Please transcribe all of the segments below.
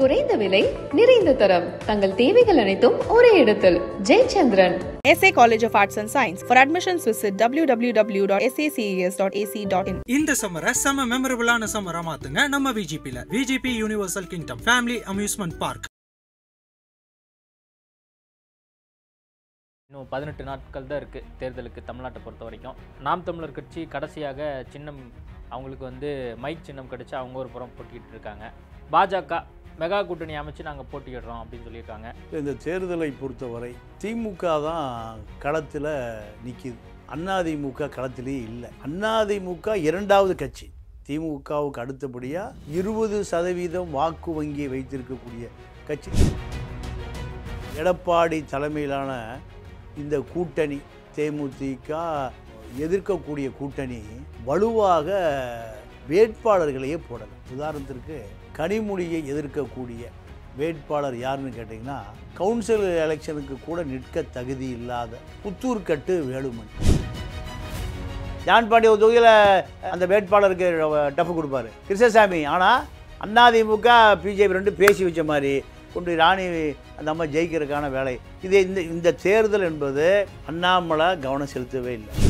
குறைந்த விலை நிறைந்த தரம் தங்கள் தேவைகள் அனைத்தும் ஒரே இடத்தில் Jayachandran SA College of Arts and Science. For admissions visit www.saces.ac.in. இந்த சம்மரை சம மெமரபிளான சம்மர மாத்துங்க நம்ம ல VGP universal kingdom family amusement park இன்னும் பதினெட்டு நாட்கள் தான் இருக்குது தேர்தலுக்கு தமிழ்நாட்டை பொறுத்த வரைக்கும் நாம் தமிழர் கட்சி கடைசியாக சின்னம் அவங்களுக்கு வந்து மைக் சின்னம் கிடச்சி அவங்க ஒரு புறம் போட்டிக்கிட்டு இருக்காங்க பாஜக மெகா கூட்டணி அமைச்சு நாங்கள் போட்டியிடுறோம் அப்படின்னு சொல்லியிருக்காங்க இந்த தேர்தலை பொறுத்தவரை திமுக தான் களத்தில் நிற்கிது அதிமுக களத்திலேயே இல்லை அதிமுக இரண்டாவது கட்சி திமுகவுக்கு அடுத்தபடியாக இருபது சதவீதம் வாக்கு வங்கியை வைத்திருக்கக்கூடிய கட்சி எடப்பாடி தலைமையிலான இந்த கூட்டணி தேமுதிக எதிர்க்கக்கூடிய கூட்டணி வலுவாக வேட்பாளர்களையே போடலை உதாரணத்திற்கு கனிமொழியை எதிர்க்கக்கூடிய வேட்பாளர் யாருன்னு கேட்டிங்கன்னா கவுன்சில் எலெக்ஷனுக்கு கூட நிற்க தகுதி இல்லாத புத்தூர்கட்டு வேலுமணி ஜான்பாடி ஒரு தொகுதியில் அந்த வேட்பாளருக்கு டப்பு கொடுப்பாரு கிருஷ்ணசாமி ஆனால் அண்ணாதிமுக பிஜேபி ரெண்டு பேசி வச்ச மாதிரி கொண்டு ராணி அந்த அம்மா ஜெயிக்கிறதுக்கான வேலை இது இந்த இந்த தேர்தல் என்பது அண்ணாமலை கவனம் செலுத்தவே இல்லை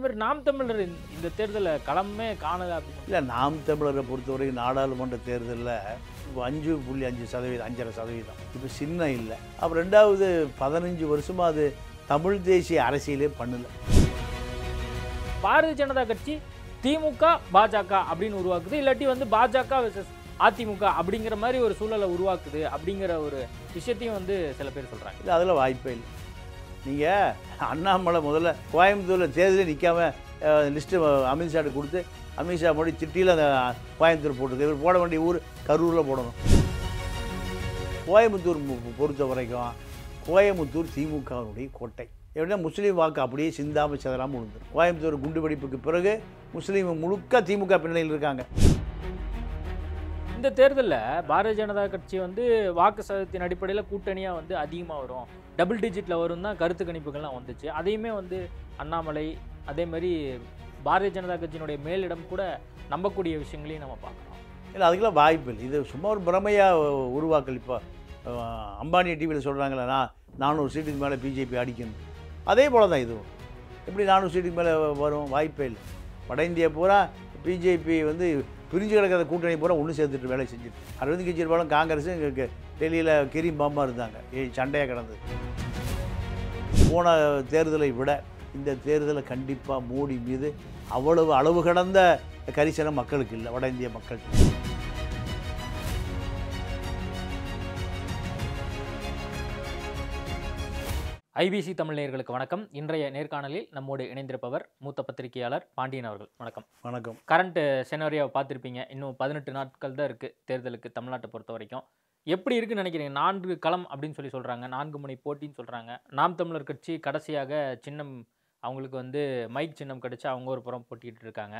மாதிரி நாம் தமிழர் இந்த தேர்தலில் களமே காணல அப்படின்னு இல்லை நாம் தமிழரை பொறுத்தவரைக்கும் நாடாளுமன்ற தேர்தலில் அஞ்சு புள்ளி அஞ்சு சதவீதம் அஞ்சரை சதவீதம் இப்போ சின்ன இல்லை அப்புறம் ரெண்டாவது பதினஞ்சு வருஷமாக அது தமிழ் தேசிய அரசியலே பண்ணல பாரதிய ஜனதா கட்சி திமுக பாஜக அப்படின்னு உருவாக்குது இல்லாட்டி வந்து பாஜக வெர்சஸ் அதிமுக அப்படிங்கிற மாதிரி ஒரு சூழலை உருவாக்குது அப்படிங்கிற ஒரு விஷயத்தையும் வந்து சில பேர் சொல்கிறாங்க இல்லை அதில் வாய்ப்பே இல்லை நீங்கள் அண்ணாமலை முதல்ல கோயம்புத்தூரில் தேர்தலே நிற்காம லிஸ்ட்டு அமித்ஷாட்டு கொடுத்து அமித்ஷா மொழி சிட்டியில் அந்த கோயம்புத்தூர் போட்டுருக்கு இவர் போட வேண்டிய ஊர் கரூரில் போடணும் கோயம்புத்தூர் பொறுத்த வரைக்கும் கோயம்புத்தூர் திமுகவினுடைய கோட்டை எப்படின்னா முஸ்லீம் வாக்கு அப்படியே சிந்தாமல் சிதறாமல் உழுந்து கோயம்புத்தூர் குண்டு வெடிப்புக்கு பிறகு முஸ்லீம் முழுக்க திமுக பின்னணியில் இருக்காங்க இந்த தேர்தலில் பாரதிய ஜனதா கட்சி வந்து வாக்கு சதத்தின் அடிப்படையில் கூட்டணியாக வந்து அதிகமாக வரும் டபுள் டிஜிட்டில் வரும் தான் கருத்து கணிப்புகள்லாம் வந்துச்சு அதையுமே வந்து அண்ணாமலை அதே மாதிரி பாரதிய ஜனதா கட்சியினுடைய மேலிடம் கூட நம்பக்கூடிய விஷயங்களையும் நம்ம பார்க்கலாம் இல்லை அதுக்கெல்லாம் வாய்ப்பு இல்லை இது சும்மா ஒரு பிரமையாக உருவாக்கல் இப்போ அம்பானி டிவியில் சொல்கிறாங்களே நான் நானூறு சீட்டுக்கு மேலே பிஜேபி அடிக்கணும் அதே போல் தான் இதுவும் எப்படி நானூறு சீட்டுக்கு மேலே வரும் வாய்ப்பே இல்லை வட இந்தியா பூரா பிஜேபி வந்து பிரிஞ்சு கிடக்கிற கூட்டணி பூரா ஒன்று சேர்த்துட்டு வேலை செஞ்சு அரவிந்த் கெஜ்ரிவாலும் காங்கிரஸும் எங்களுக்கு டெல்லியில் கிரீம் பாம்பாக இருந்தாங்க ஏ சண்டையாக கிடந்தது போன தேர்தலை விட இந்த தேர்தலை கண்டிப்பாக மோடி மீது அவ்வளவு அளவு கடந்த கரிசனம் மக்களுக்கு இல்லை வட இந்திய மக்கள் ஐபிசி தமிழ் நேர்களுக்கு வணக்கம் இன்றைய நேர்காணலில் நம்மோடு இணைந்திருப்பவர் மூத்த பத்திரிகையாளர் பாண்டியன் அவர்கள் வணக்கம் வணக்கம் கரண்ட் செனரியாவை பார்த்துருப்பீங்க இன்னும் பதினெட்டு நாட்கள் தான் இருக்குது தேர்தலுக்கு தமிழ்நாட்டை பொறுத்த வரைக்கும் எப்படி இருக்குன்னு நினைக்கிறீங்க நான்கு களம் அப்படின்னு சொல்லி சொல்கிறாங்க நான்கு முனை போட்டின்னு சொல்கிறாங்க நாம் தமிழர் கட்சி கடைசியாக சின்னம் அவங்களுக்கு வந்து மைக் சின்னம் கிடச்சி அவங்க ஒரு புறம் போட்டிக்கிட்டு இருக்காங்க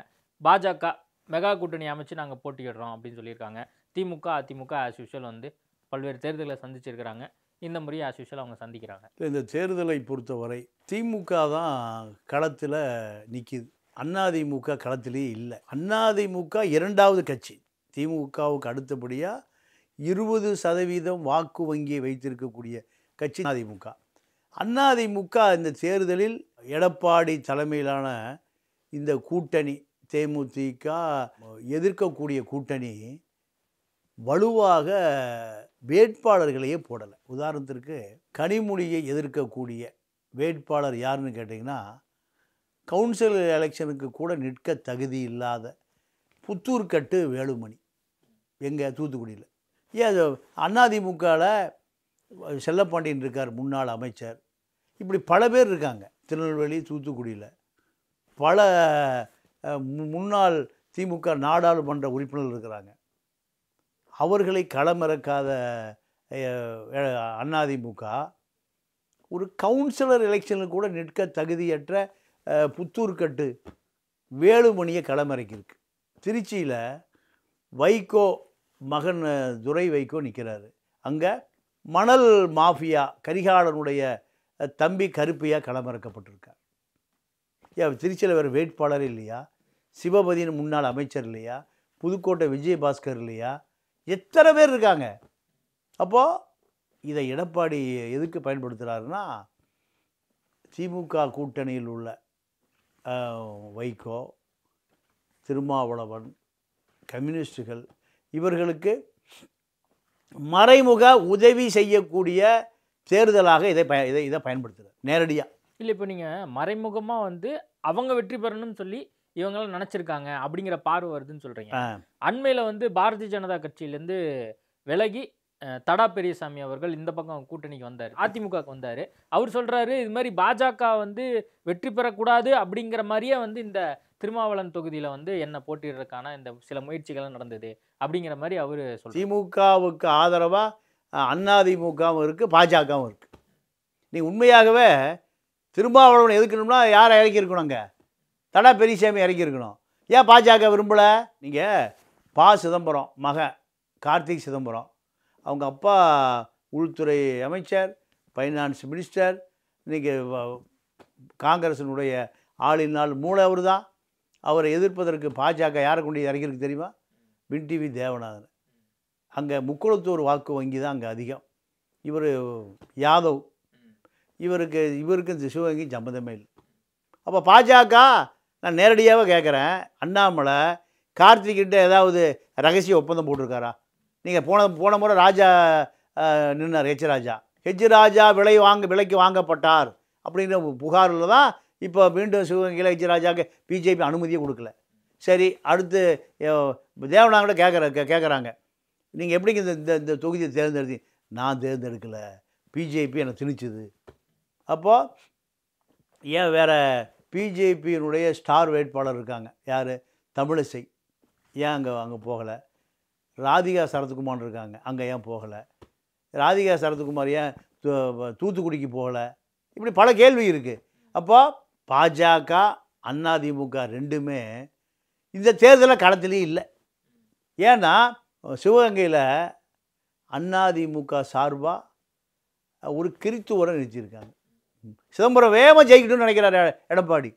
பாஜக மெகா கூட்டணி அமைச்சு நாங்கள் போட்டியிடுறோம் அப்படின்னு சொல்லியிருக்காங்க திமுக அதிமுக ஆஸ் யூஷுவல் வந்து பல்வேறு தேர்தல்களை சந்திச்சிருக்கிறாங்க இந்த முறையை ஆஸ் யூஷுவல் அவங்க சந்திக்கிறாங்க இந்த தேர்தலை பொறுத்தவரை திமுக தான் களத்தில் நிற்கிது அதிமுக களத்திலே இல்லை அதிமுக இரண்டாவது கட்சி திமுகவுக்கு அடுத்தபடியாக இருபது சதவீதம் வாக்கு வங்கியை வைத்திருக்கக்கூடிய கட்சி அதிமுக அதிமுக இந்த தேர்தலில் எடப்பாடி தலைமையிலான இந்த கூட்டணி தேமுதிக எதிர்க்கக்கூடிய கூட்டணி வலுவாக வேட்பாளர்களையே போடலை உதாரணத்திற்கு கனிமொழியை எதிர்க்கக்கூடிய வேட்பாளர் யாருன்னு கேட்டிங்கன்னா கவுன்சில் எலெக்ஷனுக்கு கூட நிற்க தகுதி இல்லாத புத்தூர்கட்டு வேலுமணி எங்கள் தூத்துக்குடியில் ஏன் அண்ணாதிமுகவில் செல்லப்பாண்டியன் இருக்கார் முன்னாள் அமைச்சர் இப்படி பல பேர் இருக்காங்க திருநெல்வேலி தூத்துக்குடியில் பல முன்னாள் திமுக நாடாளுமன்ற உறுப்பினர்கள் இருக்கிறாங்க அவர்களை களமிறக்காத அதிமுக ஒரு கவுன்சிலர் எலெக்ஷனில் கூட நிற்க தகுதியற்ற புத்தூர்கட்டு வேலுமணியை களமிறக்கியிருக்கு திருச்சியில் வைகோ மகன் துரை வைகோ நிற்கிறாரு அங்கே மணல் மாஃபியா கரிகாலனுடைய தம்பி கருப்பையா களமிறக்கப்பட்டிருக்கார் ஏன் திருச்சியில் வேறு வேட்பாளர் இல்லையா சிவபதியின் முன்னாள் அமைச்சர் இல்லையா புதுக்கோட்டை விஜயபாஸ்கர் இல்லையா எத்தனை பேர் இருக்காங்க அப்போது இதை எடப்பாடி எதுக்கு பயன்படுத்துகிறாருன்னா திமுக கூட்டணியில் உள்ள வைகோ திருமாவளவன் கம்யூனிஸ்டுகள் இவர்களுக்கு மறைமுக உதவி செய்யக்கூடிய தேர்தலாக இதை பய இதை இதை பயன்படுத்துகிறார் நேரடியாக இல்லை இப்போ நீங்கள் மறைமுகமாக வந்து அவங்க வெற்றி பெறணும்னு சொல்லி இவங்களும் நினச்சிருக்காங்க அப்படிங்கிற பார்வை வருதுன்னு சொல்கிறீங்க அண்மையில் வந்து பாரதிய ஜனதா கட்சியிலேருந்து விலகி தடா பெரியசாமி அவர்கள் இந்த பக்கம் கூட்டணிக்கு வந்தார் அதிமுகவுக்கு வந்தார் அவர் சொல்கிறாரு இது மாதிரி பாஜக வந்து வெற்றி பெறக்கூடாது அப்படிங்கிற மாதிரியே வந்து இந்த திருமாவளன் தொகுதியில் வந்து என்ன போட்டிடுறதுக்கான இந்த சில முயற்சிகள்லாம் நடந்தது அப்படிங்கிற மாதிரி அவர் சொல் திமுகவுக்கு ஆதரவாக அதிமுகவும் இருக்குது பாஜகவும் இருக்குது நீ உண்மையாகவே திருமாவளவன் எதுக்கணும்னா யாரை இறக்கியிருக்கணும் அங்கே தடா பெரியசாமி இறக்கியிருக்கணும் ஏன் பாஜக விரும்பலை நீங்கள் பா சிதம்பரம் மகன் கார்த்திக் சிதம்பரம் அவங்க அப்பா உள்துறை அமைச்சர் ஃபைனான்ஸ் மினிஸ்டர் இன்றைக்கி காங்கிரஸினுடைய ஆளினால் மூளை அவர் தான் அவரை எதிர்ப்பதற்கு பாஜக யாரை கொண்டு இறங்கியிருக்கு தெரியுமா வின் டிவி தேவநாதன் அங்கே முக்குளத்தூர் வாக்கு வங்கி தான் அங்கே அதிகம் இவர் யாதவ் இவருக்கு இவருக்கு சிவகங்கி சம்மந்தமே இல்லை அப்போ பாஜக நான் நேரடியாக கேட்குறேன் அண்ணாமலை கார்த்திகிட்ட ஏதாவது ரகசிய ஒப்பந்தம் போட்டிருக்காரா நீங்கள் போன போன முறை ராஜா நின்னார் ஹெச் ராஜா ஹெச் ராஜா விலை வாங்க விலைக்கு வாங்கப்பட்டார் அப்படிங்கிற புகாரில் தான் இப்போ மீண்டும் சிவகங்கையில் ஹெச் ராஜாவுக்கு பிஜேபி அனுமதியை கொடுக்கல சரி அடுத்து தேவனாங்கிட்ட கேட்குற கேட்குறாங்க நீங்கள் எப்படிங்க இந்த இந்த தொகுதியை தேர்ந்தெடுத்தி நான் தேர்ந்தெடுக்கலை பிஜேபி என்னை திணிச்சுது அப்போது ஏன் வேறு பிஜேபியினுடைய ஸ்டார் வேட்பாளர் இருக்காங்க யார் தமிழிசை ஏன் அங்கே அங்கே போகலை ராதிகா சரத்குமார் இருக்காங்க அங்கே ஏன் போகலை ராதிகா சரத்குமார் ஏன் தூத்துக்குடிக்கு போகலை இப்படி பல கேள்வி இருக்குது அப்போ பாஜக அதிமுக ரெண்டுமே இந்த தேர்தலில் களத்திலேயே இல்லை ஏன்னா சிவகங்கையில் அதிமுக சார்பாக ஒரு கிறித்துவரை நிறுத்தியிருக்காங்க சிதம்பரம் வேகமாக ஜெயிக்கணும்னு நினைக்கிறார் எடப்பாடி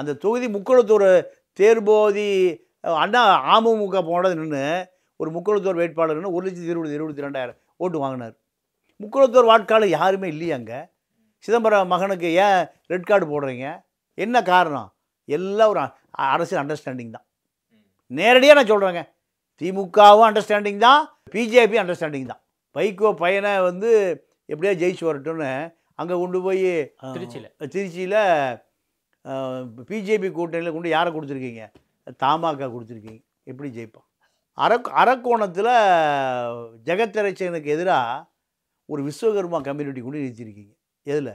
அந்த தொகுதி முக்குளத்தூர் தேர்போதி அண்ணா அமமுக போனது நின்று ஒரு முக்குளத்தூர் வேட்பாளர்னு ஒரு லட்சத்தி இருபது இருபத்தி ரெண்டாயிரம் ஓட்டு வாங்கினார் முக்குளத்தூர் வாட்காளர் யாருமே இல்லையே அங்கே சிதம்பரம் மகனுக்கு ஏன் ரெட் கார்டு போடுறீங்க என்ன காரணம் எல்லாம் ஒரு அரசியல் அண்டர்ஸ்டாண்டிங் தான் நேரடியாக நான் சொல்கிறேங்க திமுகவும் அண்டர்ஸ்டாண்டிங் தான் பிஜேபி அண்டர்ஸ்டாண்டிங் தான் பைக்கோ பையனை வந்து எப்படியா ஜெயிச்சு வரட்டும்னு அங்கே கொண்டு போய் திருச்சியில் திருச்சியில் பிஜேபி கூட்டணியில் கொண்டு யாரை கொடுத்துருக்கீங்க தாமாக கொடுத்துருக்கீங்க எப்படி ஜெயிப்பான் அரக் அரக்கோணத்தில் ஜெகத்திரைச்சனுக்கு எதிராக ஒரு விஸ்வகர்மா கம்யூனிட்டி கொண்டு நிறுத்திருக்கீங்க எதில்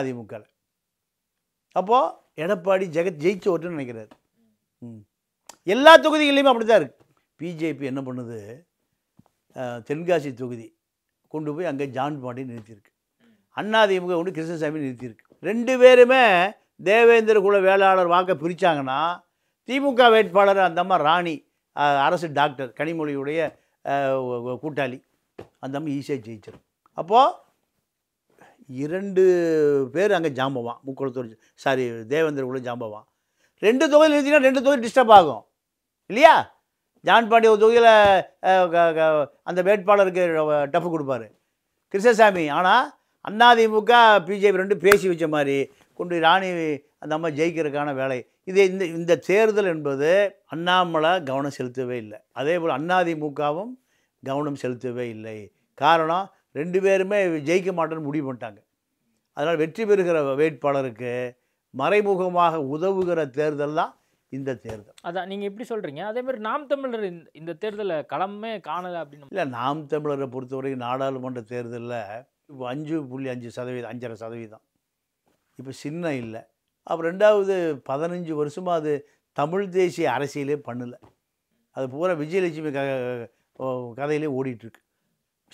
அதிமுகவில் அப்போது எடப்பாடி ஜெகத் ஜெயிச்ச ஒருன்னு நினைக்கிறார் எல்லா தொகுதிகள்லையுமே அப்படி தான் இருக்குது பிஜேபி என்ன பண்ணுது தென்காசி தொகுதி கொண்டு போய் அங்கே ஜான் பாண்டி நிறுத்தியிருக்கு அண்ணாதிமுக கொண்டு கிருஷ்ணசாமி நிறுத்தியிருக்கு ரெண்டு பேருமே தேவேந்திர குல வேளாளர் வாக்க பிரித்தாங்கன்னா திமுக வேட்பாளர் அந்த அம்மா ராணி அரசு டாக்டர் கனிமொழியுடைய கூட்டாளி அந்த அம்மா ஈஸியாக ஜெயிச்சிடும் அப்போது இரண்டு பேர் அங்கே ஜாம்பவான் முக்குளத்தூர் சாரி தேவேந்திர குல ஜாம்பவான் ரெண்டு தொகுதி நிறுத்தினா ரெண்டு தொகுதி டிஸ்டர்ப் ஆகும் இல்லையா ஜான்பாண்டி ஒரு தொகுதியில் அந்த வேட்பாளருக்கு டஃப் கொடுப்பாரு கிருஷ்ணசாமி ஆனால் அண்ணாதிமுக பிஜேபி ரெண்டு பேசி வச்ச மாதிரி கொண்டு ராணி அந்த அம்மா ஜெயிக்கிறதுக்கான வேலை இது இந்த இந்த தேர்தல் என்பது அண்ணாமலை கவனம் செலுத்தவே இல்லை அதே போல் அண்ணாதிமுகவும் கவனம் செலுத்தவே இல்லை காரணம் ரெண்டு பேருமே ஜெயிக்க மாட்டேன்னு முடிவு பண்ணிட்டாங்க அதனால் வெற்றி பெறுகிற வேட்பாளருக்கு மறைமுகமாக உதவுகிற தேர்தல் தான் இந்த தேர்தல் அதான் நீங்கள் எப்படி சொல்கிறீங்க அதே மாதிரி நாம் தமிழர் இந்த தேர்தலில் களமே காணலை அப்படின்னு இல்லை நாம் தமிழரை பொறுத்தவரைக்கும் நாடாளுமன்ற தேர்தலில் இப்போ அஞ்சு புள்ளி அஞ்சு சதவீதம் அஞ்சரை சதவீதம் இப்போ சின்ன இல்லை அப்போ ரெண்டாவது பதினஞ்சு வருஷமாக அது தமிழ் தேசிய அரசியலே பண்ணலை அது பூரா விஜயலட்சுமி க கதையிலே ஓடிட்டுருக்கு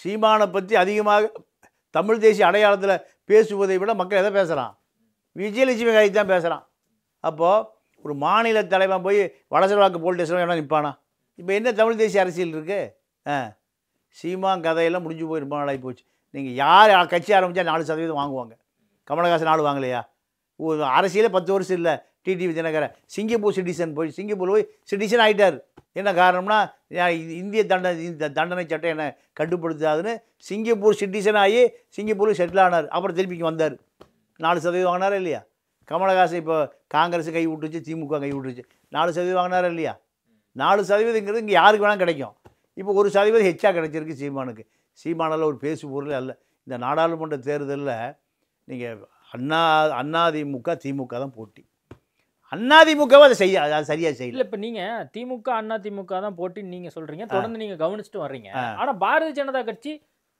சீமானை பற்றி அதிகமாக தமிழ் தேசிய அடையாளத்தில் பேசுவதை விட மக்கள் எதை பேசுகிறான் விஜயலட்சுமி கதை தான் பேசுகிறான் அப்போது ஒரு மாநில தலைவன் போய் வளசரவாக்கு போலீஸ் ஸ்டேஷன் வேணால் நிற்பானா இப்போ என்ன தமிழ் தேசிய அரசியல் இருக்குது ஆ சீமான் கதையெல்லாம் முடிஞ்சு போய் ரொம்ப நாளாகி போச்சு நீங்கள் யார் கட்சி ஆரம்பித்தா நாலு சதவீதம் வாங்குவாங்க கமலஹாசன் நாலு வாங்கலையா ஒரு அரசியலே பத்து வருஷம் இல்லை டிடிவி தினகரை சிங்கப்பூர் சிட்டிசன் போய் சிங்கப்பூர் போய் சிட்டிசன் ஆகிட்டார் என்ன காரணம்னா இந்திய தண்டனை இந்த தண்டனை சட்டம் என்னை கட்டுப்படுத்தாதுன்னு சிங்கப்பூர் சிட்டிசன் ஆகி சிங்கப்பூர் செட்டில் ஆனார் அப்புறம் திருப்பிக்கு வந்தார் நாலு சதவீதம் வாங்கினாரா இல்லையா கமலஹாசன் இப்போ காங்கிரஸ் கை விட்டுச்சு திமுக கை விட்டுச்சு நாலு சதவீதம் வாங்கினாரா இல்லையா நாலு சதவீதங்கிறது இங்கே யாருக்கு வேணால் கிடைக்கும் இப்போ ஒரு சதவீதம் ஹெச்சாக கிடைச்சிருக்கு சீமானுக்கு சீமானால் ஒரு பேசு பொருள் அல்ல இந்த நாடாளுமன்ற தேர்தலில் நீங்கள் அண்ணா அண்ணாதிமுக திமுக தான் போட்டி அண்ணாதிமுகவும் அதை செய்ய அதை சரியாக செய்யல இப்போ நீங்கள் திமுக அண்ணா திமுக தான் போட்டின்னு நீங்கள் சொல்கிறீங்க தொடர்ந்து நீங்கள் கவனிச்சுட்டு வர்றீங்க ஆனால் பாரதிய ஜனதா கட்சி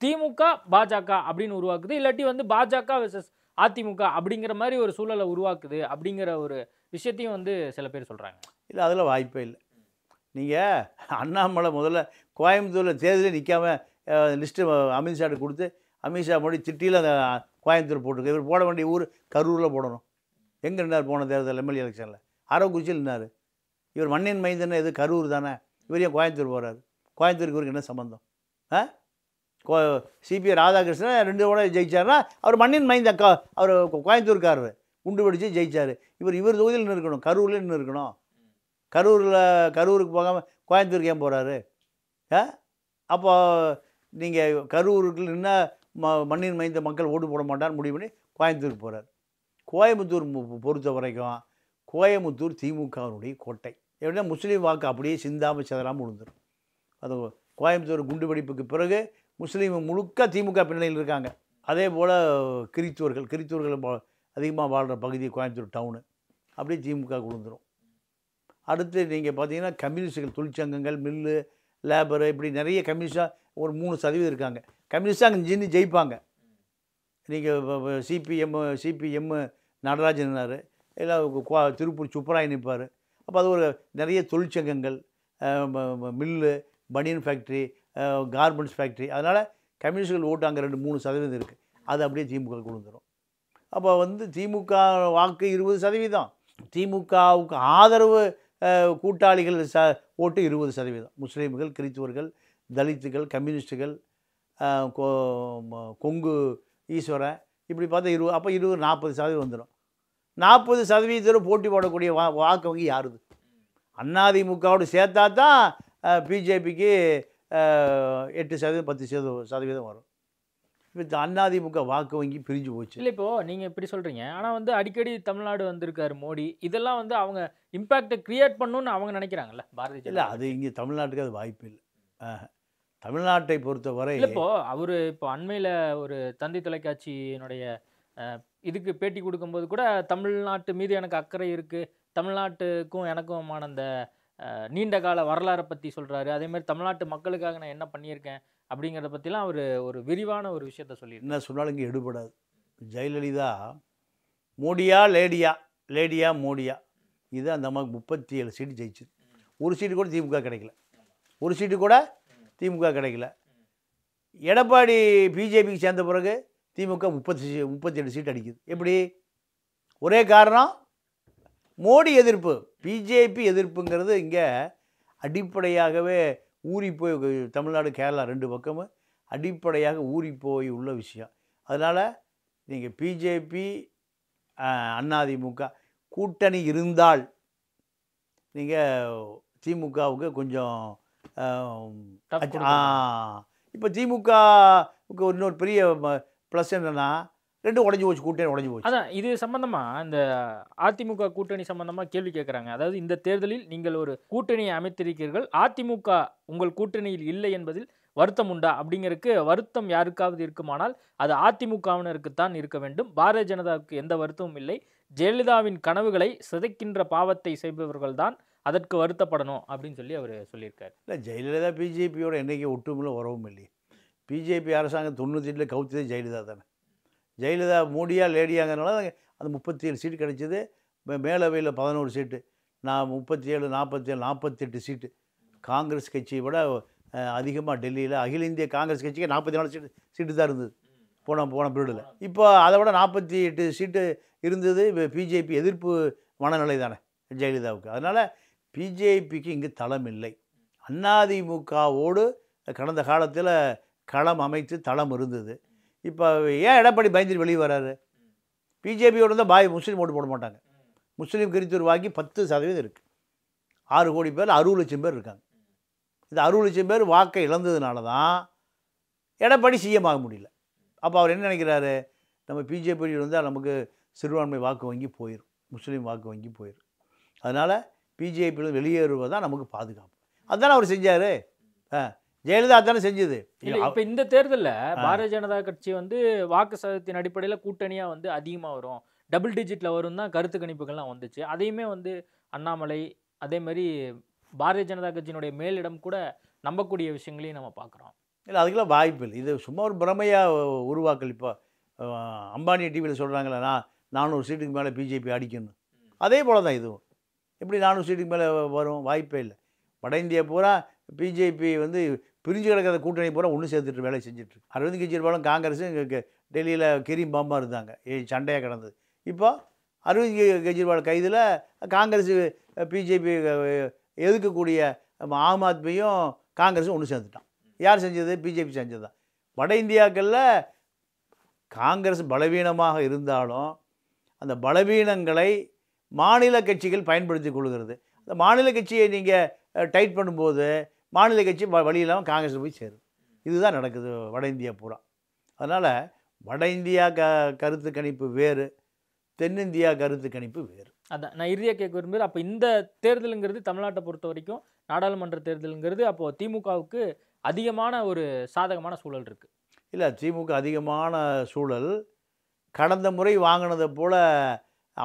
திமுக பாஜக அப்படின்னு உருவாக்குது இல்லாட்டி வந்து பாஜக விசஸ் அதிமுக அப்படிங்கிற மாதிரி ஒரு சூழலை உருவாக்குது அப்படிங்கிற ஒரு விஷயத்தையும் வந்து சில பேர் சொல்கிறாங்க இல்லை அதில் வாய்ப்பே இல்லை நீங்கள் அண்ணாமலை முதல்ல கோயம்புத்தூரில் தேர்தலே நிற்காம லிஸ்ட்டு அமித்ஷாட்டு கொடுத்து அமித்ஷா மொழி திட்டியில் அந்த கோயம்புத்தூர் போட்டுருக்கு இவர் போட வேண்டிய ஊர் கரூரில் போடணும் எங்கே இருந்தார் போன தேர்தல் எம்எல்ஏ எலெக்ஷனில் அரவக்குறிச்சியில் நின்றார் இவர் மண்ணின் மைந்தன்னு எது கரூர் தானே இவர் ஏன் கோயம்புத்தூர் போகிறார் கோயம்புத்தூருக்கு இவருக்கு என்ன சம்மந்தம் ஆ கோ சிபி ராதாகிருஷ்ணன் ரெண்டு கூட ஜெயிச்சார்னா அவர் மண்ணின் மைந்த க அவர் கோயம்புத்தூர்காரர் குண்டு வெடித்து ஜெயிச்சார் இவர் இவர் தொகுதியில் இருக்கணும் கரூரில் நின்று இருக்கணும் கரூரில் கரூருக்கு போகாமல் கோயம்புத்தூருக்கு ஏன் போகிறாரு ஆ அப்போ நீங்கள் கரூருக்கு நின்னால் ம மண்ணின் மைந்த மக்கள் ஓட்டு போட மாட்டான்னு முடிவு பண்ணி கோயம்புத்தூருக்கு போகிறார் கோயம்புத்தூர் பொறுத்த வரைக்கும் கோயம்புத்தூர் திமுகவினுடைய கோட்டை எப்படின்னா முஸ்லீம் வாக்கு அப்படியே சிந்தாமல் சதராமல் விழுந்துடும் அது கோயம்புத்தூர் குண்டுவெடிப்புக்கு பிறகு முஸ்லீம் முழுக்க திமுக பின்னணியில் இருக்காங்க அதே போல் கிறித்துவர்கள் கிறித்துவர்கள் அதிகமாக வாழ்கிற பகுதி கோயம்புத்தூர் டவுனு அப்படியே திமுக விழுந்துடும் அடுத்து நீங்கள் பார்த்தீங்கன்னா கம்யூனிஸ்டுகள் தொழிற்சங்கங்கள் மில்லு லேபரு இப்படி நிறைய கம்யூனிஸ்டாக ஒரு மூணு சதவீதம் இருக்காங்க கம்யூனிஸ்டாக அங்கே ஜின்னு ஜெயிப்பாங்க நீங்கள் சிபிஎம் சிபிஎம் நடராஜனார் இல்லை திருப்பூர் சுப்பராய் நிற்பார் அப்போ அது ஒரு நிறைய தொழிற்சங்கங்கள் மில்லு பனியன் ஃபேக்ட்ரி கார்மெண்ட்ஸ் ஃபேக்ட்ரி அதனால் கம்யூனிஸ்டுகள் ஓட்டு அங்கே ரெண்டு மூணு சதவீதம் இருக்குது அது அப்படியே திமுக கொடுத்துரும் அப்போ வந்து திமுக வாக்கு இருபது சதவீதம் திமுகவுக்கு ஆதரவு கூட்டாளிகள் ச ஓட்டு இருபது சதவீதம் முஸ்லீம்கள் கிறித்துவர்கள் தலித்துகள் கம்யூனிஸ்டுகள் கொங்கு ஈஸ்வரன் இப்படி பார்த்தா இருபது அப்போ இருபது நாற்பது சதவீதம் வந்துடும் நாற்பது சதவீதத்தில் போட்டி போடக்கூடிய வா வாக்கு வங்கி யாருது அண்ணாதிமுகவோடு சேர்த்தா தான் பிஜேபிக்கு எட்டு சதவீதம் பத்து சதவீதம் சதவீதம் வரும் இப்போ அதிமுக வாக்கு வங்கி பிரிஞ்சு போச்சு இல்லை இப்போது நீங்கள் இப்படி சொல்கிறீங்க ஆனால் வந்து அடிக்கடி தமிழ்நாடு வந்திருக்கார் மோடி இதெல்லாம் வந்து அவங்க இம்பேக்டை க்ரியேட் பண்ணணும்னு அவங்க நினைக்கிறாங்கல்ல பாரதிய இல்லை அது இங்கே தமிழ்நாட்டுக்கு அது வாய்ப்பு இல்லை தமிழ்நாட்டை பொறுத்தவரை இப்போது அவர் இப்போ அண்மையில் ஒரு தந்தை தொலைக்காட்சியினுடைய இதுக்கு பேட்டி கொடுக்கும்போது கூட தமிழ்நாட்டு மீது எனக்கு அக்கறை இருக்குது தமிழ்நாட்டுக்கும் எனக்குமான அந்த நீண்ட கால வரலாறை பற்றி சொல்கிறாரு அதேமாதிரி தமிழ்நாட்டு மக்களுக்காக நான் என்ன பண்ணியிருக்கேன் அப்படிங்கிறத பற்றிலாம் அவர் ஒரு விரிவான ஒரு விஷயத்த சொல்லி என்ன சொன்னாலும் இங்கே எடுபடாது ஜெயலலிதா மோடியா லேடியா லேடியா மோடியா இது அந்த அம்மாவுக்கு முப்பத்தி ஏழு சீட்டு ஜெயிச்சுது ஒரு சீட்டு கூட திமுக கிடைக்கல ஒரு சீட்டு கூட திமுக கிடைக்கல எடப்பாடி பிஜேபிக்கு சேர்ந்த பிறகு திமுக முப்பத்தி முப்பத்தி ஏழு சீட் அடிக்குது எப்படி ஒரே காரணம் மோடி எதிர்ப்பு பிஜேபி எதிர்ப்புங்கிறது இங்கே அடிப்படையாகவே ஊறி போய் தமிழ்நாடு கேரளா ரெண்டு பக்கமும் அடிப்படையாக ஊறி போய் உள்ள விஷயம் அதனால் நீங்கள் பிஜேபி அதிமுக கூட்டணி இருந்தால் நீங்கள் திமுகவுக்கு கொஞ்சம் இப்போ திமுகவுக்கு இன்னொரு பெரிய ப்ளஸ் என்னென்னா ரெண்டும் உடஞ்சி போச்சு கூட்டணி உடஞ்சி போச்சு அதான் இது சம்பந்தமா இந்த அதிமுக கூட்டணி சம்பந்தமா கேள்வி கேட்குறாங்க அதாவது இந்த தேர்தலில் நீங்கள் ஒரு கூட்டணியை அமைத்திருக்கிறீர்கள் அதிமுக உங்கள் கூட்டணியில் இல்லை என்பதில் வருத்தம் உண்டா அப்படிங்கிறதுக்கு வருத்தம் யாருக்காவது இருக்குமானால் அது அதிமுகவினருக்குத்தான் இருக்க வேண்டும் பாரதிய ஜனதாவுக்கு எந்த வருத்தமும் இல்லை ஜெயலலிதாவின் கனவுகளை சிதைக்கின்ற பாவத்தை செய்பவர்கள் தான் அதற்கு வருத்தப்படணும் அப்படின்னு சொல்லி அவர் சொல்லியிருக்காரு இல்லை ஜெயலலிதா பிஜேபியோட என்றைக்கு ஒட்டுமில்ல உறவும் இல்லையே பிஜேபி அரசாங்கம் தொண்ணூற்றி எட்டில் கவுத்ததே ஜெயலலிதா தானே ஜெயலலிதா மோடியாக லேடியாங்கிறனால அந்த முப்பத்தி ஏழு சீட்டு கிடைச்சிது மேலவையில் பதினோரு சீட்டு நான் முப்பத்தி ஏழு நாற்பத்தி ஏழு நாற்பத்தெட்டு சீட்டு காங்கிரஸ் கட்சியை விட அதிகமாக டெல்லியில் அகில இந்திய காங்கிரஸ் கட்சிக்கு நாற்பத்தி நாலு சீட்டு சீட்டு தான் இருந்தது போன போன பீரியடில் இப்போ அதை விட நாற்பத்தி எட்டு சீட்டு இருந்தது பிஜேபி எதிர்ப்பு மனநிலை தானே ஜெயலலிதாவுக்கு அதனால் பிஜேபிக்கு இங்கு தளம் இல்லை அதிமுகவோடு கடந்த காலத்தில் களம் அமைத்து தளம் இருந்தது இப்போ ஏன் எடப்பாடி பயந்துட்டு வெளியே வராரு பிஜேபியோட இருந்தால் பாய் முஸ்லீம் ஓட்டு போட மாட்டாங்க முஸ்லீம் கிருத்தூர் வாங்கி பத்து சதவீதம் இருக்குது ஆறு கோடி பேர் அறுபது லட்சம் பேர் இருக்காங்க இந்த அறுபது லட்சம் பேர் வாக்கை இழந்ததுனால தான் எடப்பாடி சிஎம் ஆக முடியல அப்போ அவர் என்ன நினைக்கிறாரு நம்ம பிஜேபி இருந்தால் நமக்கு சிறுபான்மை வாக்கு வாங்கி போயிடும் முஸ்லீம் வாக்கு வாங்கி போயிடும் அதனால் பிஜேபியில் வெளியேறுவது தான் நமக்கு பாதுகாப்பு அதுதானே அவர் செஞ்சார் ஜெயலலிதா தானே செஞ்சது இப்போ இந்த தேர்தலில் பாரதிய ஜனதா கட்சி வந்து வாக்கு சதத்தின் அடிப்படையில் கூட்டணியாக வந்து அதிகமாக வரும் டபுள் டிஜிட்டில் வரும் தான் கருத்து கணிப்புகள்லாம் வந்துச்சு அதையுமே வந்து அண்ணாமலை அதே மாதிரி பாரதிய ஜனதா கட்சியினுடைய மேலிடம் கூட நம்பக்கூடிய விஷயங்களையும் நம்ம பார்க்குறோம் இல்லை அதுக்கெல்லாம் வாய்ப்பு இல்லை இது சும்மா ஒரு பிரமையாக உருவாக்கல் இப்போ அம்பானி டிவியில் சொல்கிறாங்களே நான் நானூறு சீட்டுக்கு மேலே பிஜேபி அடிக்கணும் அதே போல் தான் இதுவும் எப்படி நானூறு சீட்டுக்கு மேலே வரும் வாய்ப்பே இல்லை வட இந்தியா பூரா பிஜேபி வந்து பிரிஞ்சு கிடக்கிற கூட்டணி பூரா ஒன்று சேர்த்துட்டு வேலை செஞ்சுட்டு அரவிந்த் கெஜ்ரிவாலும் காங்கிரஸும் இங்கே டெல்லியில் கெரியும் பாம்பாக இருந்தாங்க ஏ சண்டையாக கிடந்தது இப்போ அரவிந்த் கெஜ்ரிவால் கைதில் காங்கிரஸ் பிஜேபி எதிர்க்கக்கூடிய ஆம் ஆத்மியும் காங்கிரஸும் ஒன்று சேர்ந்துட்டான் யார் செஞ்சது பிஜேபி செஞ்சது தான் வட இந்தியாக்களில் காங்கிரஸ் பலவீனமாக இருந்தாலும் அந்த பலவீனங்களை மாநில கட்சிகள் பயன்படுத்தி கொள்கிறது அந்த மாநில கட்சியை நீங்கள் டைட் பண்ணும்போது மாநில கட்சி வழி இல்லாமல் காங்கிரஸில் போய் சேரும் இதுதான் நடக்குது வட இந்தியா பூரா அதனால் வட இந்தியா க கருத்து கணிப்பு வேறு தென்னிந்தியா கருத்து கணிப்பு வேறு அதான் நான் இறுதியாக கேட்க விரும்புது அப்போ இந்த தேர்தலுங்கிறது தமிழ்நாட்டை பொறுத்த வரைக்கும் நாடாளுமன்ற தேர்தலுங்கிறது அப்போது திமுகவுக்கு அதிகமான ஒரு சாதகமான சூழல் இருக்குது இல்லை திமுக அதிகமான சூழல் கடந்த முறை வாங்கினதை போல்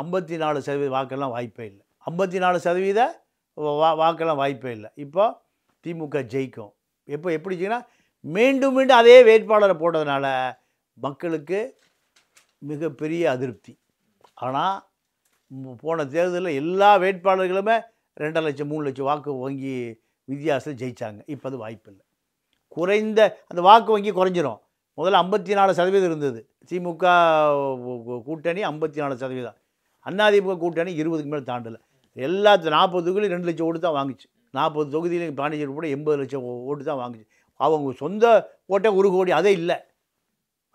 ஐம்பத்தி நாலு சதவீத வாக்கெல்லாம் வாய்ப்பே இல்லை ஐம்பத்தி நாலு சதவீத வா வாக்கெல்லாம் வாய்ப்பே இல்லை இப்போது திமுக ஜெயிக்கும் எப்போ எப்படி செய்யணும் மீண்டும் மீண்டும் அதே வேட்பாளரை போட்டதுனால மக்களுக்கு மிகப்பெரிய அதிருப்தி ஆனால் போன தேர்தலில் எல்லா வேட்பாளர்களுமே ரெண்டரை லட்சம் மூணு லட்சம் வாக்கு வங்கி வித்தியாசத்தில் ஜெயித்தாங்க இப்போ அது வாய்ப்பில்லை குறைந்த அந்த வாக்கு வங்கி குறைஞ்சிரும் முதல்ல ஐம்பத்தி நாலு சதவீதம் இருந்தது திமுக கூட்டணி ஐம்பத்தி நாலு சதவீதம் அதிமுக கூட்டணி இருபதுக்கு மேலே தாண்டலை எல்லாத்து நாற்பதுக்குள்ளேயும் ரெண்டு லட்சம் ஓட்டு தான் வாங்கிச்சு நாற்பது தொகுதியில் பாண்டிச்சேரி கூட எண்பது லட்சம் ஓட்டு தான் வாங்குச்சு அவங்க சொந்த ஓட்டை ஒரு கோடி அதே இல்லை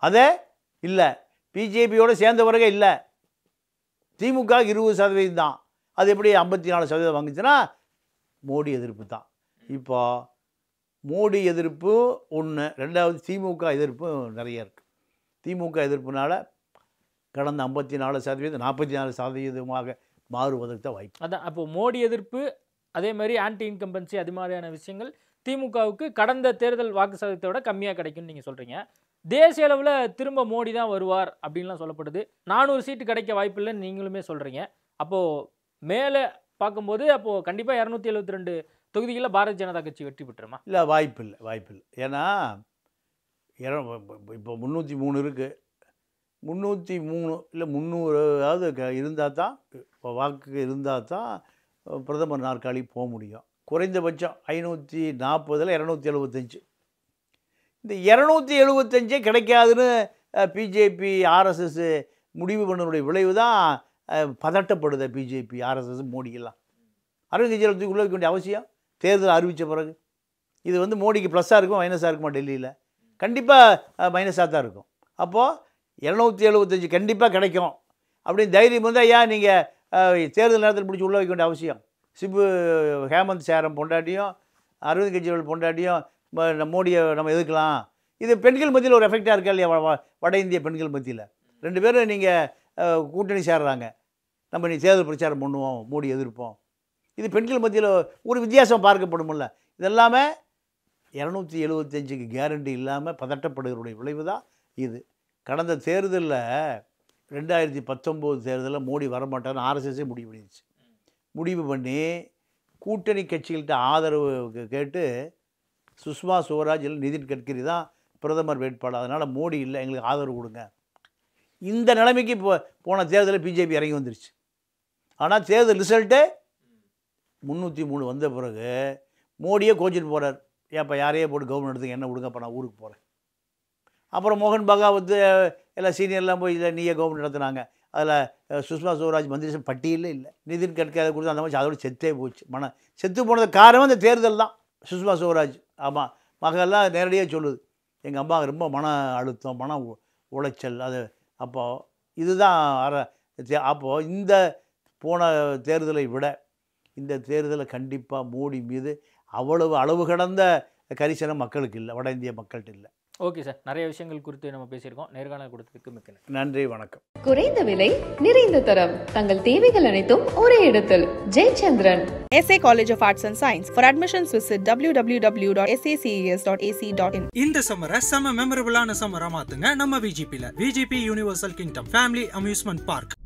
அதே இல்லை பிஜேபியோடு சேர்ந்த பிறகு இல்லை திமுக இருபது சதவீதம் தான் அது எப்படி ஐம்பத்தி நாலு சதவீதம் வாங்குச்சுன்னா மோடி எதிர்ப்பு தான் இப்போ மோடி எதிர்ப்பு ஒன்று ரெண்டாவது திமுக எதிர்ப்பு நிறைய இருக்குது திமுக எதிர்ப்புனால கடந்த ஐம்பத்தி நாலு சதவீதம் நாற்பத்தி நாலு சதவீதமாக மாறுவதற்கு தான் வாய்ப்பு அதான் அப்போ மோடி எதிர்ப்பு அதே மாதிரி ஆன்டி இன்கம்பன்சி அது மாதிரியான விஷயங்கள் திமுகவுக்கு கடந்த தேர்தல் வாக்கு சதவீதத்தை விட கம்மியாக கிடைக்கும்னு நீங்கள் சொல்கிறீங்க தேசிய அளவில் திரும்ப மோடி தான் வருவார் அப்படின்லாம் சொல்லப்படுது நானூறு சீட்டு கிடைக்க வாய்ப்பில்லைன்னு நீங்களுமே சொல்கிறீங்க அப்போது மேலே பார்க்கும்போது அப்போது கண்டிப்பாக இரநூத்தி எழுபத்தி ரெண்டு தொகுதிகளில் பாரதிய ஜனதா கட்சி வெற்றி பெற்றுமா இல்லை வாய்ப்பு இல்லை வாய்ப்பு இல்லை ஏன்னா இப்போ முந்நூற்றி மூணு இருக்குது முந்நூற்றி மூணு இல்லை முந்நூறு க இருந்தால் தான் இப்போ வாக்கு இருந்தால் தான் பிரதமர் நாற்காலி போக முடியும் குறைந்தபட்சம் ஐநூற்றி நாற்பதில் இரநூத்தி எழுபத்தஞ்சு இந்த இரநூத்தி எழுபத்தஞ்சே கிடைக்காதுன்னு பிஜேபி ஆர்எஸ்எஸ் முடிவு பண்ணனுடைய விளைவு தான் பதட்டப்படுது பிஜேபி ஆர்எஸ்எஸ் மோடியெல்லாம் அரவிந்த் கெஜ்ரிவால் தூக்கி உள்ள வைக்க வேண்டிய அவசியம் தேர்தல் அறிவித்த பிறகு இது வந்து மோடிக்கு ப்ளஸ்ஸாக இருக்கும் மைனஸாக இருக்குமா டெல்லியில் கண்டிப்பாக மைனஸாக தான் இருக்கும் அப்போது இரநூத்தி எழுபத்தஞ்சு கண்டிப்பாக கிடைக்கும் அப்படின்னு தைரியம் வந்து ஐயா நீங்கள் தேர்தல் நேரத்தில் பிடிச்சி உள்ளே வைக்க வேண்டிய அவசியம் சிபு ஹேமந்த் சேரம் பொண்டாட்டியும் அரவிந்த் கெஜ்ரிவால் பொண்டாட்டியும் மோடியை நம்ம எதுக்கலாம் இது பெண்கள் மத்தியில் ஒரு எஃபெக்டாக இருக்கா இல்லையா வட இந்திய பெண்கள் மத்தியில் ரெண்டு பேரும் நீங்கள் கூட்டணி சேர்றாங்க நம்ம நீ தேர்தல் பிரச்சாரம் பண்ணுவோம் மோடி எதிர்ப்போம் இது பெண்கள் மத்தியில் ஒரு வித்தியாசம் பார்க்கப்படும்ல இதெல்லாமே இரநூத்தி எழுபத்தஞ்சுக்கு கேரண்டி இல்லாமல் பதட்டப்படுகிறோடைய விளைவு தான் இது கடந்த தேர்தலில் ரெண்டாயிரத்தி பத்தொம்போது தேர்தலில் மோடி வரமாட்டார்னு ஆர்எஸ்எஸ்ஸே முடிவு பண்ணிடுச்சு முடிவு பண்ணி கூட்டணி கட்சிகள்கிட்ட ஆதரவு கேட்டு சுஷ்மா சுவராஜ் இல்லை நிதின் கட்கரி தான் பிரதமர் வேட்பாளர் அதனால் மோடி இல்லை எங்களுக்கு ஆதரவு கொடுங்க இந்த நிலைமைக்கு இப்போ போன தேர்தலில் பிஜேபி இறங்கி வந்துருச்சு ஆனால் தேர்தல் ரிசல்ட்டு முந்நூற்றி மூணு வந்த பிறகு மோடியே கோச்சிட்டு போகிறார் ஏப்பா யாரையே போட்டு கவர்மெண்ட் எடுத்துக்க என்ன விடுங்க அப்போ நான் ஊருக்கு போகிறேன் அப்புறம் மோகன் பகாவத்து எல்லாம் சீனியர்லாம் போய் இல்லை நீயே கவர்மெண்ட் நடத்துனாங்க அதில் சுஷ்மா சுவராஜ் மந்திரி பட்டியலே இல்லை நிதின் கட்கரி கொடுத்து அந்த மாதிரி அதோட செத்தே போச்சு மன செத்து போனது காரணம் அந்த தேர்தல் தான் சுஷ்மா சுவராஜ் ஆமாம் மகளெல்லாம் நேரடியாக சொல்லுது எங்கள் அம்மா ரொம்ப மன அழுத்தம் மன உளைச்சல் அது அப்போது இதுதான் அற அப்போது இந்த போன தேர்தலை விட இந்த தேர்தலை கண்டிப்பாக மோடி மீது அவ்வளவு அளவு கடந்த கரிசனம் மக்களுக்கு இல்லை வட இந்திய மக்கள்கிட்ட இல்லை ஓகே சார் நிறைய விஷயங்கள் குறித்து நம்ம பேசியிருக்கோம் நேர்காணல் கொடுத்ததுக்கு மிக்க நன்றி வணக்கம் குறைந்த விலை நிறைந்த தரம் தங்கள் தேவைகள் அனைத்தும் ஒரே இடத்தில் Jayachandran SA college of arts and science for admissions visit W W W dot SACS dot AC dot in இந்த சமர செம மெமரபுளான சம்மரா மாத்துங்க நம்ம விஜிபியில் VGP universal kingdom family amusement park